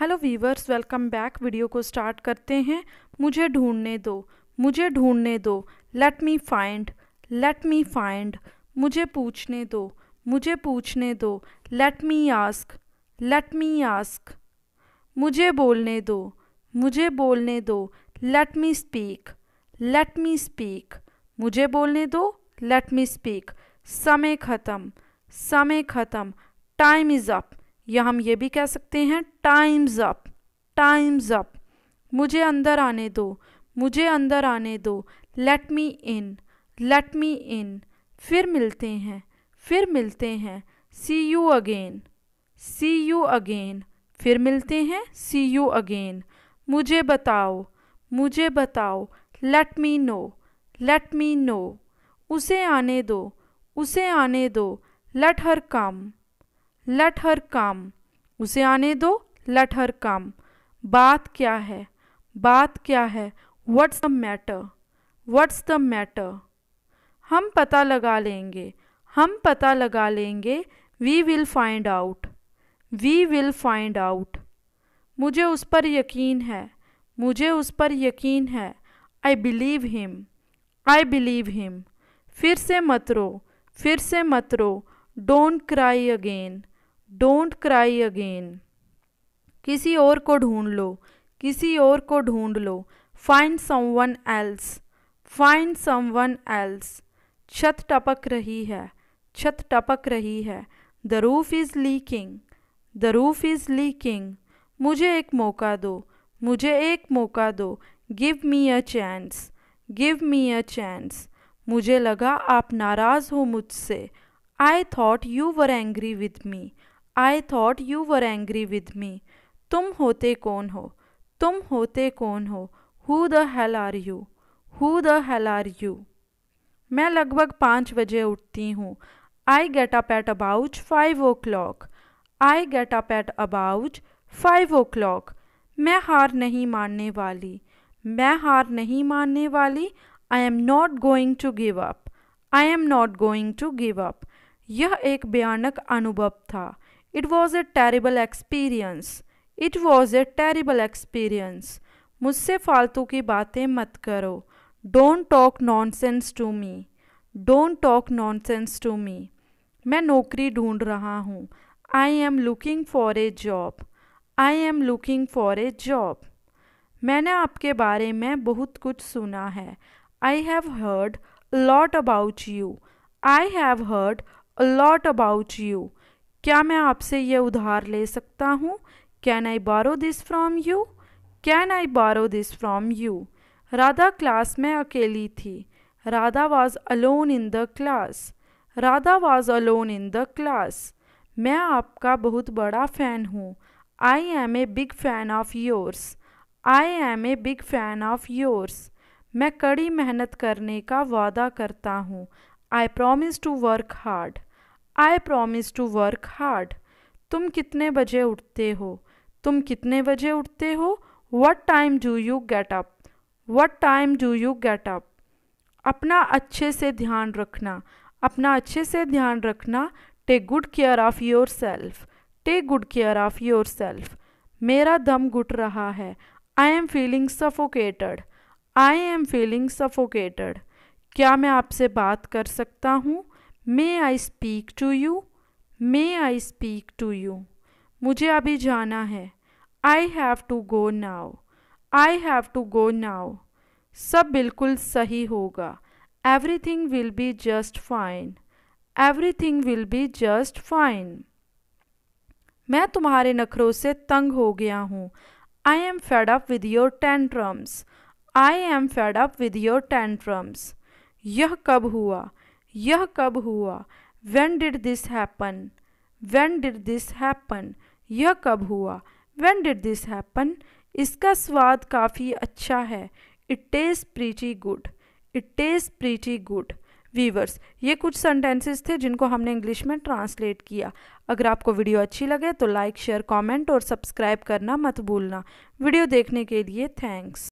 hello viewers welcome back video को start करते हैं मुझे ढूंढने दो मुझे ढूंढने दो let me find let me find मुझे पूछने दो मुझे पूछने दो let me ask let me ask मुझे बोलने दो मुझे बोलने दो let me speak let me speak मुझे बोलने दो लेट मी स्पीक समय ख़त्म समय ख़त्म टाइम इज़ अप या हम ये भी कह सकते हैं टाइम्स अप टाइम्स अप मुझे अंदर आने दो मुझे अंदर आने दो लेट मी इन लेट मी इन फिर मिलते हैं फिर मिलते हैं see you again see you again फिर मिलते हैं सी यू अगेन मुझे बताओ मुझे बताओ let me know let me know उसे आने दो उसे आने दो लेट हर कम लट हर काम उसे आने दो लट हर काम बात क्या है बात क्या है what's the matter what's the matter हम पता लगा लेंगे हम पता लगा लेंगे we will find out we will find out मुझे उस पर यकीन है मुझे उस पर यकीन है I believe him I believe him फिर से मत रो फिर से मत रो don't cry again don't cry again किसी और को ढूंढ लो किसी और को ढूंढ लो find someone else find someone else छत टपक रही है छत टपक रही है the roof is leaking the roof is leaking मुझे एक मौका दो मुझे एक मौका दो give me a chance give me a chance मुझे लगा आप नाराज़ हो मुझसे I thought you were angry with me I thought you were angry with me तुम होते कौन हो तुम होते कौन हो who the hell are you who the hell are you मैं लगभग पाँच बजे उठती हूँ I get up at about five o'clock I get up at about five o'clock मैं हार नहीं मानने वाली मैं हार नहीं मानने वाली I am not going to give up I am not going to give up यह एक भयानक अनुभव था it was a terrible experience it was a terrible experience मुझसे फालतू की बातें मत करो don't talk nonsense to me don't talk nonsense to me मैं नौकरी ढूंढ रहा हूँ I am looking for a job I am looking for a job मैंने आपके बारे में बहुत कुछ सुना है I have heard lot about you I have heard lot about you क्या मैं आपसे ये उधार ले सकता हूँ can I borrow this from you can I borrow this from you Radha class में अकेली थी Radha was alone in the class Radha was alone in the class मैं आपका बहुत बड़ा फ़ैन हूँ I am a big fan of yours I am a big fan of yours मैं कड़ी मेहनत करने का वादा करता हूँ I promise to work hard I promise to work hard तुम कितने बजे उठते हो तुम कितने बजे उठते हो what time do you get up what time do you get up अपना अच्छे से ध्यान रखना अपना अच्छे से ध्यान रखना take good care of yourself take good care of yourself मेरा दम घुट रहा है I am feeling suffocated I am feeling suffocated क्या मैं आपसे बात कर सकता हूँ may I speak to you may I speak to you मुझे अभी जाना है I have to go now I have to go now सब बिल्कुल सही होगा everything will be just fine every everything will be just fine मैं तुम्हारे नखरों से तंग हो गया हूँ I am fed up with your tantrums I am fed up with your tantrums यह कब हुआ यह कब हुआ when did this happen when did this happen यह कब हुआ वेन डिड दिस हैपन इसका स्वाद काफ़ी अच्छा है it taste pretty good it taste pretty good viewers ये कुछ सेंटेंसेस थे जिनको हमने इंग्लिश में ट्रांसलेट किया अगर आपको वीडियो अच्छी लगे तो लाइक शेयर कमेंट और सब्सक्राइब करना मत भूलना वीडियो देखने के लिए थैंक्स